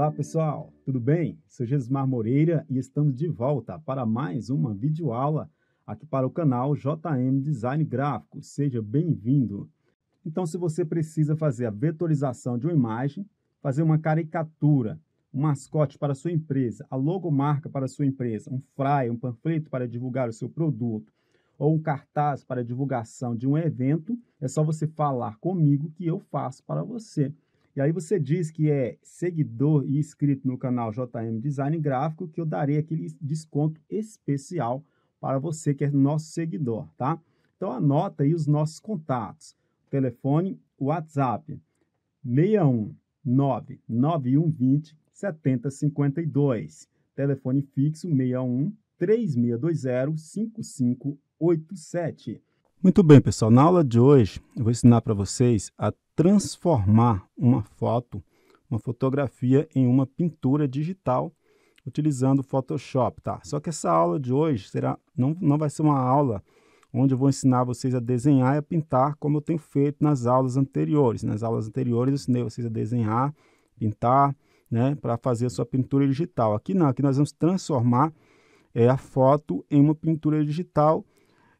Olá pessoal, tudo bem? Sou Gesmar Moreira e estamos de volta para mais uma videoaula aqui para o canal JM Design Gráfico. Seja bem-vindo! Então, se você precisa fazer a vetorização de uma imagem, fazer uma caricatura, um mascote para a sua empresa, a logomarca para a sua empresa, um flyer, um panfleto para divulgar o seu produto, ou um cartaz para divulgação de um evento, é só você falar comigo que eu faço para você. E aí você diz que é seguidor e inscrito no canal JM Design Gráfico que eu darei aquele desconto especial para você que é nosso seguidor, tá? Então anota aí os nossos contatos. Telefone, WhatsApp 619 9120 7052. Telefone fixo 61 3620 5587. Muito bem, pessoal. Na aula de hoje, eu vou ensinar para vocês a transformar uma foto, uma fotografia em uma pintura digital utilizando o Photoshop, tá? Só que essa aula de hoje será não, não vai ser uma aula onde eu vou ensinar vocês a desenhar e a pintar como eu tenho feito nas aulas anteriores. Nas aulas anteriores eu ensinei vocês a desenhar, pintar, né, para fazer a sua pintura digital. Aqui não, aqui nós vamos transformar é, a foto em uma pintura digital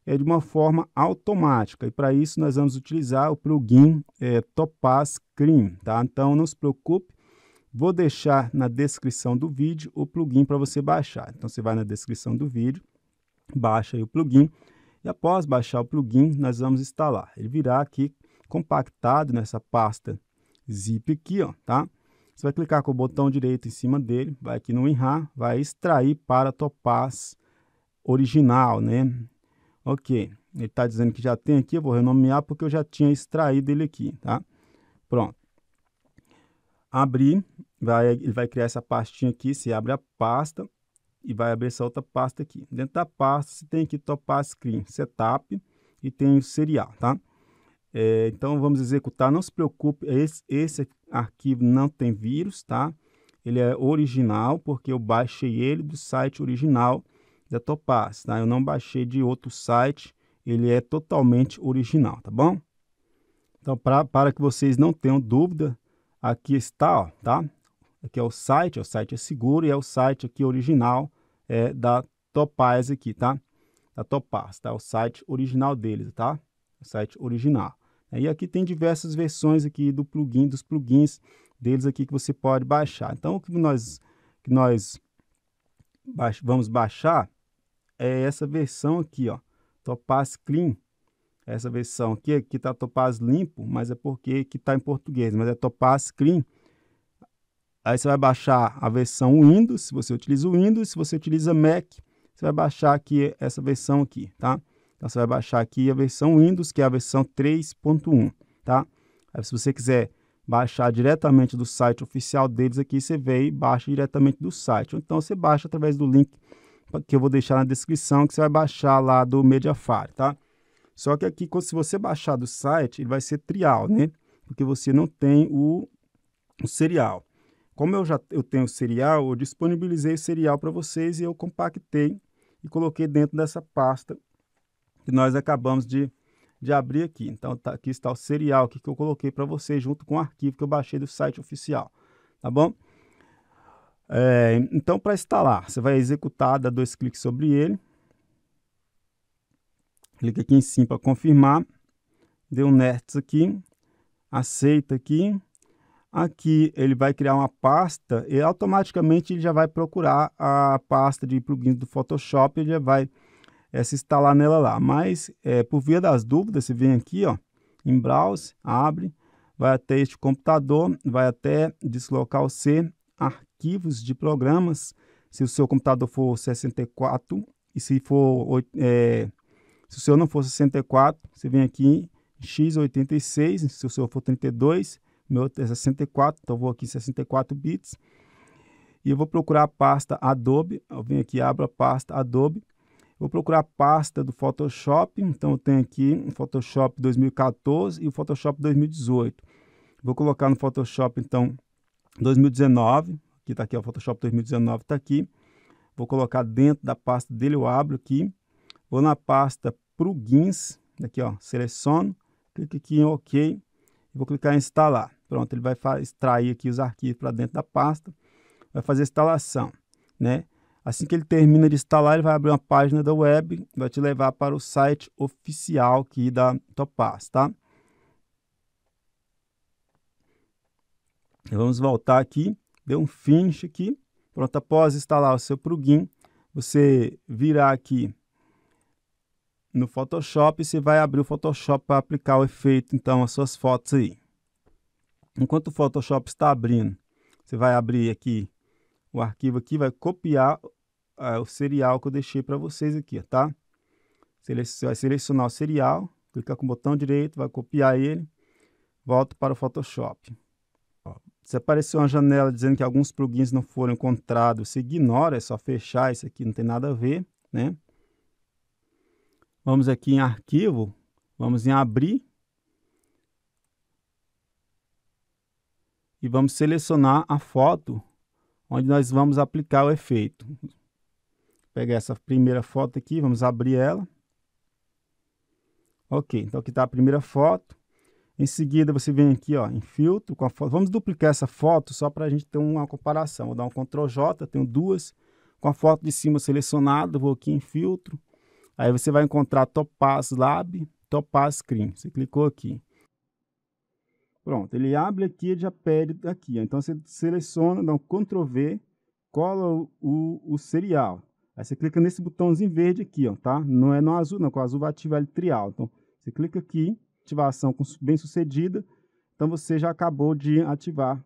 é, de uma forma automática. E para isso nós vamos utilizar o plugin é, Topaz Cream, tá? Então não se preocupe, vou deixar na descrição do vídeo o plugin para você baixar. Então você vai na descrição do vídeo, baixa o plugin e após baixar o plugin nós vamos instalar. Ele virá aqui compactado nessa pasta zip aqui, ó, tá? Você vai clicar com o botão direito em cima dele, vai aqui no WinRAR, vai extrair para Topaz original, né? Ok, ele está dizendo que já tem aqui, eu vou renomear porque eu já tinha extraído ele aqui, tá? Pronto. Abrir, vai, ele vai criar essa pastinha aqui, se abre a pasta e vai abrir essa outra pasta aqui. Dentro da pasta, você tem aqui Topaz Screen Setup e tem o serial, tá? É, então, vamos executar, não se preocupe, esse, esse arquivo não tem vírus, tá? Ele é original, porque eu baixei ele do site original da Topaz, tá? Eu não baixei de outro site, ele é totalmente original, tá bom? Então, pra, para que vocês não tenham dúvida, aqui está, ó, tá? Aqui é o site, o site é seguro e é o site aqui original é, da Topaz aqui, tá? Da Topaz, tá? O site original deles, tá? O site original. E aqui tem diversas versões aqui do plugin, dos plugins deles aqui que você pode baixar. Então, o que nós, que nós baix, vamos baixar é essa versão aqui, ó, Topaz Clean. Essa versão aqui, aqui é tá Topaz Limpo, mas é porque que tá em português, mas é Topaz Clean. Aí você vai baixar a versão Windows, se você utiliza o Windows, se você utiliza Mac, você vai baixar aqui essa versão aqui, tá? Então você vai baixar aqui a versão Windows, que é a versão 3.1, tá? Aí se você quiser baixar diretamente do site oficial deles aqui, você vem e baixa diretamente do site. Ou então você baixa através do link que eu vou deixar na descrição, que você vai baixar lá do Mediafire, tá? Só que aqui, se você baixar do site, ele vai ser trial, né? Porque você não tem o, o serial. Como eu já eu tenho o serial, eu disponibilizei o serial para vocês e eu compactei e coloquei dentro dessa pasta que nós acabamos de, de abrir aqui. Então, tá, aqui está o serial que eu coloquei para vocês junto com o arquivo que eu baixei do site oficial, tá bom? É, então, para instalar, você vai executar, dá dois cliques sobre ele. Clica aqui em cima para confirmar. Deu um Nerds aqui. Aceita aqui. Aqui ele vai criar uma pasta e automaticamente ele já vai procurar a pasta de plugins do Photoshop e já vai é, se instalar nela lá. Mas, é, por via das dúvidas, você vem aqui ó, em Browse, abre, vai até este computador, vai até deslocar o C, arquivos de programas, se o seu computador for 64 e se for é, se o seu não for 64, você vem aqui em x86, se o seu for 32, meu é 64, então vou aqui 64 bits. E eu vou procurar a pasta Adobe, eu venho aqui, abro a pasta Adobe. Vou procurar a pasta do Photoshop, então eu tenho aqui o Photoshop 2014 e o Photoshop 2018. Vou colocar no Photoshop, então, 2019, que está aqui, o Photoshop 2019 está aqui. Vou colocar dentro da pasta dele, eu abro aqui, vou na pasta plugins, aqui ó, seleciono, clico aqui em OK, vou clicar em instalar. Pronto, ele vai extrair aqui os arquivos para dentro da pasta, vai fazer a instalação, né? Assim que ele termina de instalar, ele vai abrir uma página da web, vai te levar para o site oficial aqui da Topaz, tá? Vamos voltar aqui deu um finish aqui. Pronto, após instalar o seu plugin, você virá aqui no Photoshop e você vai abrir o Photoshop para aplicar o efeito, então, às suas fotos aí. Enquanto o Photoshop está abrindo, você vai abrir aqui o arquivo aqui, vai copiar uh, o serial que eu deixei para vocês aqui, tá? Você vai selecionar o serial, clicar com o botão direito, vai copiar ele, volta para o Photoshop. Se aparecer uma janela dizendo que alguns plugins não foram encontrados, se ignora, é só fechar, isso aqui não tem nada a ver, né? Vamos aqui em arquivo, vamos em abrir. E vamos selecionar a foto onde nós vamos aplicar o efeito. Pegar essa primeira foto aqui, vamos abrir ela. Ok, então aqui está a primeira foto. Em seguida, você vem aqui ó, em filtro com a foto. Vamos duplicar essa foto só para a gente ter uma comparação. Vou dar um Ctrl J, tenho duas. Com a foto de cima selecionada, vou aqui em filtro. Aí você vai encontrar Topaz Lab, Topaz Screen. Você clicou aqui. Pronto, ele abre aqui e já pede aqui. Então você seleciona, dá um Ctrl V, cola o, o, o serial. Aí você clica nesse botãozinho verde aqui, ó, tá? Não é no azul, não, com o azul vai ativar ele trial. Então você clica aqui, ativação bem sucedida, então você já acabou de ativar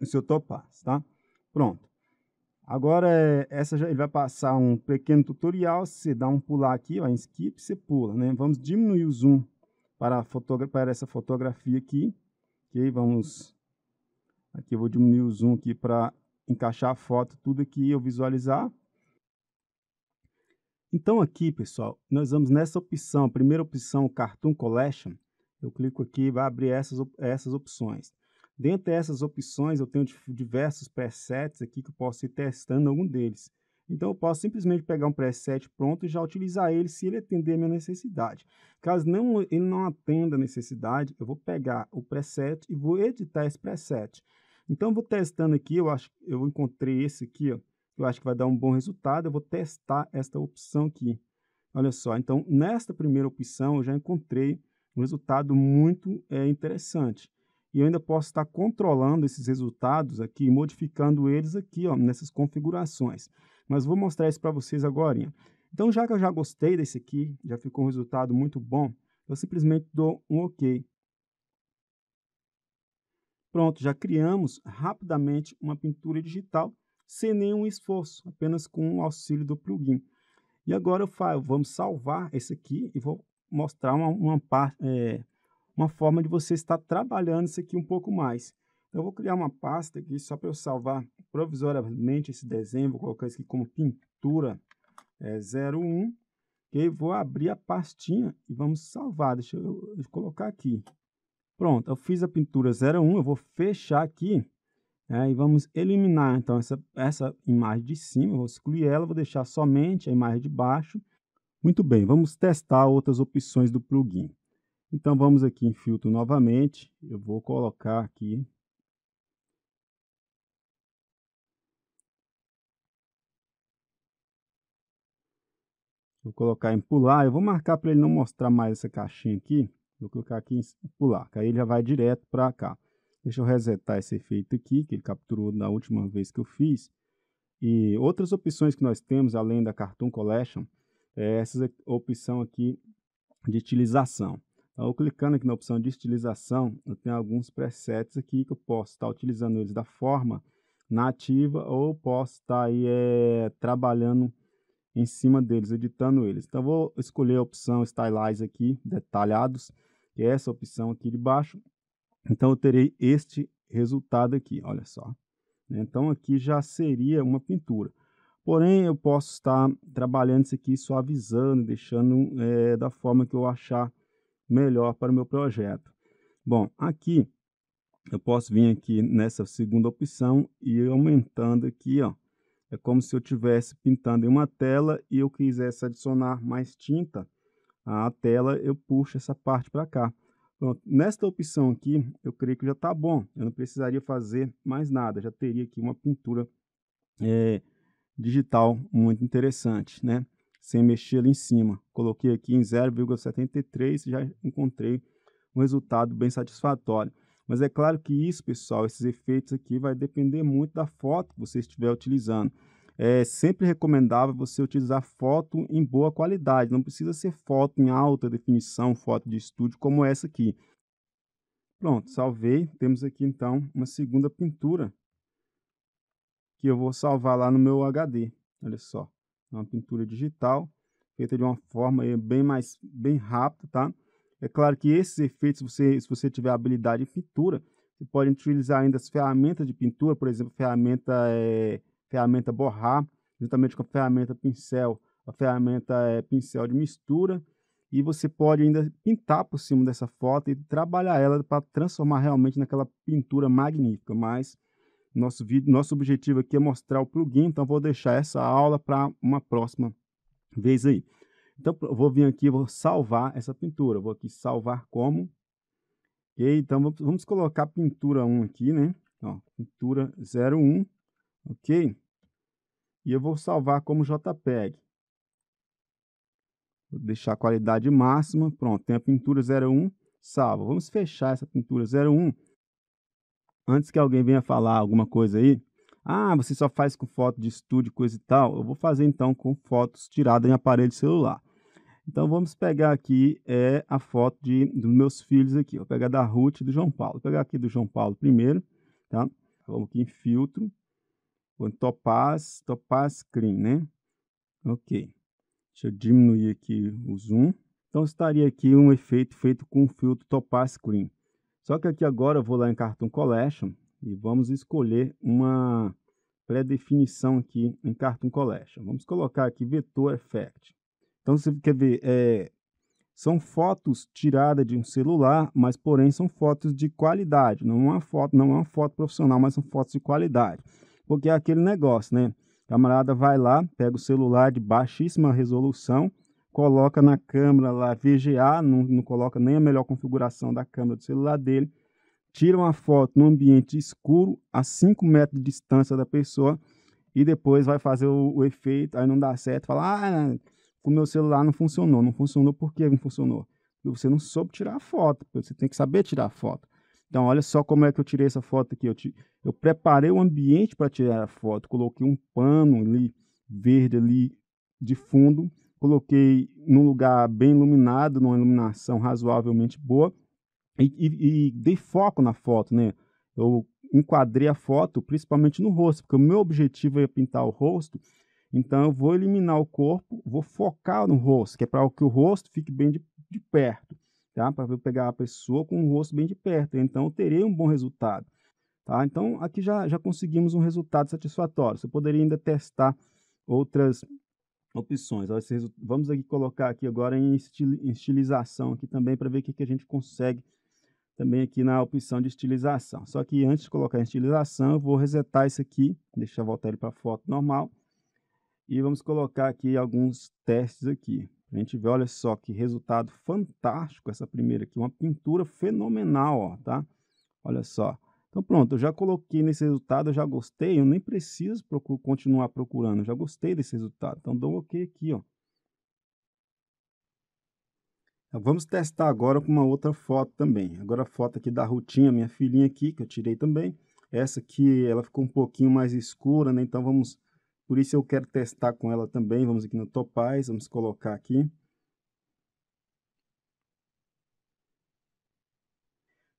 o seu Topaz, tá? Pronto. Agora, é, essa já, ele vai passar um pequeno tutorial, você dá um pular aqui, ó, em skip, você pula, né? Vamos diminuir o zoom para, fotogra para essa fotografia aqui, ok? Vamos, aqui eu vou diminuir o zoom aqui para encaixar a foto, tudo aqui eu visualizar. Então aqui, pessoal, nós vamos nessa opção, primeira opção, Cartoon Collection. Eu clico aqui e vai abrir essas, essas opções. Dentre essas opções, eu tenho diversos presets aqui que eu posso ir testando algum deles. Então eu posso simplesmente pegar um preset pronto e já utilizar ele se ele atender a minha necessidade. Caso não, ele não atenda a necessidade, eu vou pegar o preset e vou editar esse preset. Então eu vou testando aqui, eu acho eu encontrei esse aqui, ó, eu acho que vai dar um bom resultado. Eu vou testar esta opção aqui. Olha só, então nesta primeira opção eu já encontrei um resultado muito é, interessante. E eu ainda posso estar controlando esses resultados aqui, modificando eles aqui ó, nessas configurações. Mas vou mostrar isso para vocês agora. Então, já que eu já gostei desse aqui, já ficou um resultado muito bom, eu simplesmente dou um OK. Pronto, já criamos rapidamente uma pintura digital sem nenhum esforço, apenas com o auxílio do plugin. E agora eu falo, vamos salvar esse aqui e vou mostrar uma, uma, é, uma forma de você estar trabalhando isso aqui um pouco mais. Então, eu vou criar uma pasta aqui só para eu salvar provisoriamente esse desenho, vou colocar isso aqui como pintura é, 01, aí Vou abrir a pastinha e vamos salvar, deixa eu, deixa eu colocar aqui. Pronto, eu fiz a pintura 01, eu vou fechar aqui é, e vamos eliminar então essa, essa imagem de cima, vou excluir ela, vou deixar somente a imagem de baixo. Muito bem, vamos testar outras opções do plugin. Então vamos aqui em filtro novamente, eu vou colocar aqui Vou colocar em pular, eu vou marcar para ele não mostrar mais essa caixinha aqui. Vou colocar aqui em pular, que aí ele já vai direto para cá. Deixa eu resetar esse efeito aqui, que ele capturou na última vez que eu fiz. E outras opções que nós temos, além da Cartoon Collection, é essa opção aqui de estilização. Então, clicando aqui na opção de estilização, eu tenho alguns presets aqui que eu posso estar utilizando eles da forma nativa ou posso estar aí, é, trabalhando em cima deles, editando eles. Então, vou escolher a opção Stylize aqui, detalhados, que é essa opção aqui de baixo, então, eu terei este resultado aqui, olha só. Né. Então, aqui já seria uma pintura. Porém, eu posso estar trabalhando isso aqui, suavizando, deixando é, da forma que eu achar melhor para o meu projeto. Bom, aqui eu posso vir aqui nessa segunda opção e aumentando aqui, ó. É como se eu estivesse pintando em uma tela e eu quisesse adicionar mais tinta à tela, eu puxo essa parte para cá. Pronto, nesta opção aqui, eu creio que já está bom. Eu não precisaria fazer mais nada, já teria aqui uma pintura é, digital muito interessante, né? Sem mexer ali em cima. Coloquei aqui em 0,73 já encontrei um resultado bem satisfatório. Mas é claro que isso, pessoal, esses efeitos aqui vai depender muito da foto que você estiver utilizando é sempre recomendável você utilizar foto em boa qualidade. Não precisa ser foto em alta definição, foto de estúdio como essa aqui. Pronto, salvei. Temos aqui então uma segunda pintura que eu vou salvar lá no meu HD. Olha só, é uma pintura digital feita de uma forma bem mais bem rápida, tá? É claro que esses efeitos, você, se você tiver habilidade em pintura, você pode utilizar ainda as ferramentas de pintura, por exemplo, ferramenta é, ferramenta borrar, juntamente com a ferramenta pincel, a ferramenta é, pincel de mistura, e você pode ainda pintar por cima dessa foto e trabalhar ela para transformar realmente naquela pintura magnífica, mas nosso vídeo, nosso objetivo aqui é mostrar o plugin, então vou deixar essa aula para uma próxima vez aí. Então eu vou vir aqui, vou salvar essa pintura, vou aqui salvar como. OK? Então vamos colocar pintura 1 aqui, né? Ó, pintura 01. OK? e eu vou salvar como JPEG. Vou deixar a qualidade máxima, pronto, tem a pintura 01, salva. Vamos fechar essa pintura 01. Antes que alguém venha falar alguma coisa aí, ah, você só faz com foto de estúdio, coisa e tal, eu vou fazer então com fotos tiradas em aparelho celular. Então vamos pegar aqui é, a foto de, dos meus filhos aqui, vou pegar da Ruth e do João Paulo. Vou pegar aqui do João Paulo primeiro, tá? Vamos aqui em filtro, Topaz, Topaz Cream, né? Ok. Deixa eu diminuir aqui o zoom. Então estaria aqui um efeito feito com o filtro Topaz Cream. Só que aqui agora eu vou lá em Cartoon Collection e vamos escolher uma pré-definição aqui em Cartoon Collection. Vamos colocar aqui vetor effect. Então você quer ver, é, são fotos tiradas de um celular, mas porém são fotos de qualidade. Não é uma foto, não é uma foto profissional, mas são fotos de qualidade porque é aquele negócio, né? O camarada vai lá, pega o celular de baixíssima resolução, coloca na câmera lá VGA, não, não coloca nem a melhor configuração da câmera do celular dele, tira uma foto no ambiente escuro, a 5 metros de distância da pessoa, e depois vai fazer o, o efeito, aí não dá certo, fala, ah, o meu celular não funcionou, não funcionou por que não funcionou? Porque você não soube tirar a foto, você tem que saber tirar a foto. Então, olha só como é que eu tirei essa foto aqui. Eu, te, eu preparei o ambiente para tirar a foto, coloquei um pano ali, verde ali de fundo, coloquei num lugar bem iluminado, numa iluminação razoavelmente boa, e, e, e dei foco na foto, né? Eu enquadrei a foto principalmente no rosto, porque o meu objetivo é pintar o rosto, então eu vou eliminar o corpo, vou focar no rosto, que é para que o rosto fique bem de, de perto tá? para eu pegar a pessoa com o rosto bem de perto. Então, eu terei um bom resultado. Tá? Então, aqui já, já conseguimos um resultado satisfatório. Você poderia ainda testar outras opções. Vamos aqui colocar aqui agora em estilização aqui também para ver o que, que a gente consegue também aqui na opção de estilização. Só que antes de colocar em estilização, eu vou resetar isso aqui, deixar voltar ele para a foto normal. E vamos colocar aqui alguns testes aqui. A gente vê, olha só que resultado fantástico essa primeira aqui, uma pintura fenomenal, ó, tá? Olha só. Então pronto, eu já coloquei nesse resultado, eu já gostei, eu nem preciso procur continuar procurando, eu já gostei desse resultado. Então dou OK aqui, ó. Então, vamos testar agora com uma outra foto também. Agora a foto aqui da Rutinha, minha filhinha aqui, que eu tirei também. Essa aqui, ela ficou um pouquinho mais escura, né? Então vamos por isso eu quero testar com ela também. Vamos aqui no Topaz, vamos colocar aqui.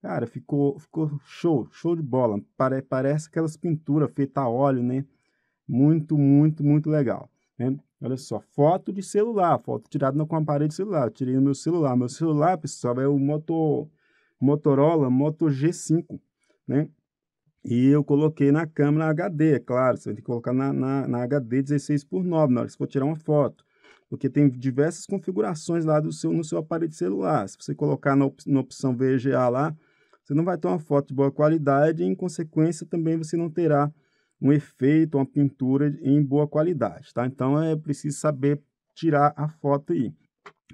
Cara, ficou, ficou show, show de bola. Pare, parece aquelas pinturas feitas a óleo, né? Muito, muito, muito legal. Né? Olha só, foto de celular, foto tirada com a parede de celular. Eu tirei no meu celular. Meu celular, pessoal, é o Moto, Motorola Moto G5, né? E eu coloquei na câmera HD, é claro, você tem que colocar na, na, na HD 16 por 9 na hora que você for tirar uma foto. Porque tem diversas configurações lá do seu, no seu aparelho celular. Se você colocar na, op, na opção VGA lá, você não vai ter uma foto de boa qualidade e, em consequência, também você não terá um efeito, uma pintura em boa qualidade, tá? Então, é preciso saber tirar a foto aí.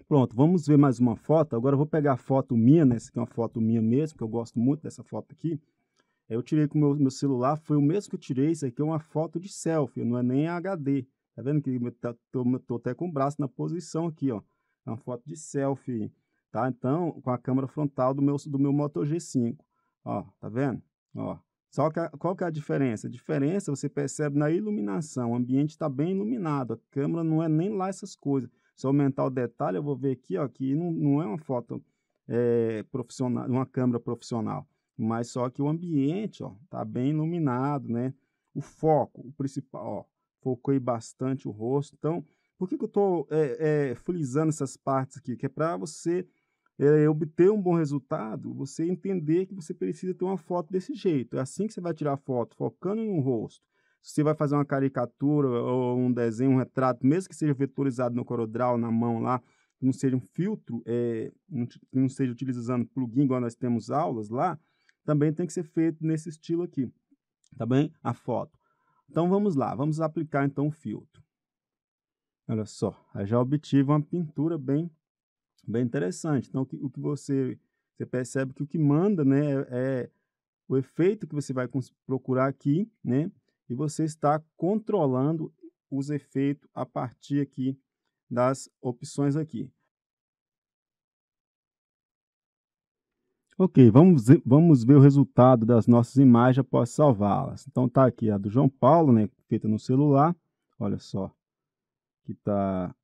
Pronto, vamos ver mais uma foto. Agora eu vou pegar a foto minha, né? Essa aqui é uma foto minha mesmo, que eu gosto muito dessa foto aqui. Aí eu tirei com o meu, meu, celular, foi o mesmo que eu tirei, isso aqui é uma foto de selfie, não é nem HD. Tá vendo que eu tá, tô, tô até com o braço na posição aqui, ó. É uma foto de selfie, tá? Então, com a câmera frontal do meu, do meu Moto G5. Ó, tá vendo? Ó. Só que a, qual que é a diferença? A diferença você percebe na iluminação. O ambiente está bem iluminado, a câmera não é nem lá essas coisas. Se eu aumentar o detalhe, eu vou ver aqui ó, que não, não é uma foto é, profissional, uma câmera profissional mas só que o ambiente, ó, tá bem iluminado, né? O foco, o principal, ó, foquei bastante o rosto. Então, por que, que eu estou é, é, frisando essas partes aqui? Que é para você é, obter um bom resultado, você entender que você precisa ter uma foto desse jeito. É assim que você vai tirar foto, focando no rosto. Se você vai fazer uma caricatura ou um desenho, um retrato, mesmo que seja vetorizado no CorelDRAW, na mão lá, não seja um filtro, é, não, não seja utilizando plugin, igual nós temos aulas lá, também tem que ser feito nesse estilo aqui, tá bem? A foto. Então vamos lá, vamos aplicar então o filtro. Olha só, eu já obtive uma pintura bem, bem interessante. Então o que, o que você, você percebe que o que manda né, é, é o efeito que você vai procurar aqui, né? E você está controlando os efeitos a partir aqui das opções aqui. Ok, vamos, vamos ver o resultado das nossas imagens após salvá-las. Então está aqui a do João Paulo, né, feita no celular. Olha só, que está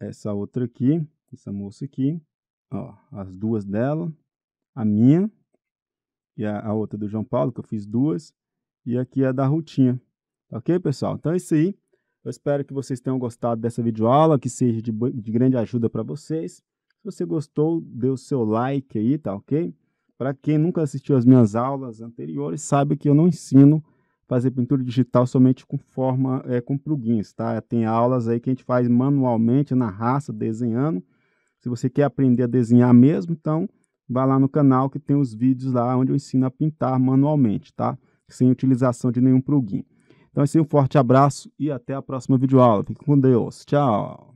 essa outra aqui, essa moça aqui, ó, as duas dela, a minha e a, a outra do João Paulo, que eu fiz duas, e aqui a da Rutinha. Ok, pessoal? Então é isso aí. Eu espero que vocês tenham gostado dessa videoaula, que seja de, de grande ajuda para vocês. Se você gostou, dê o seu like aí, tá ok? Para quem nunca assistiu às minhas aulas anteriores, sabe que eu não ensino fazer pintura digital somente com forma, é, com plugins, tá? Tem aulas aí que a gente faz manualmente, na raça, desenhando. Se você quer aprender a desenhar mesmo, então vá lá no canal que tem os vídeos lá onde eu ensino a pintar manualmente, tá? Sem utilização de nenhum plugin. Então, assim, um forte abraço e até a próxima videoaula. Fique com Deus. Tchau!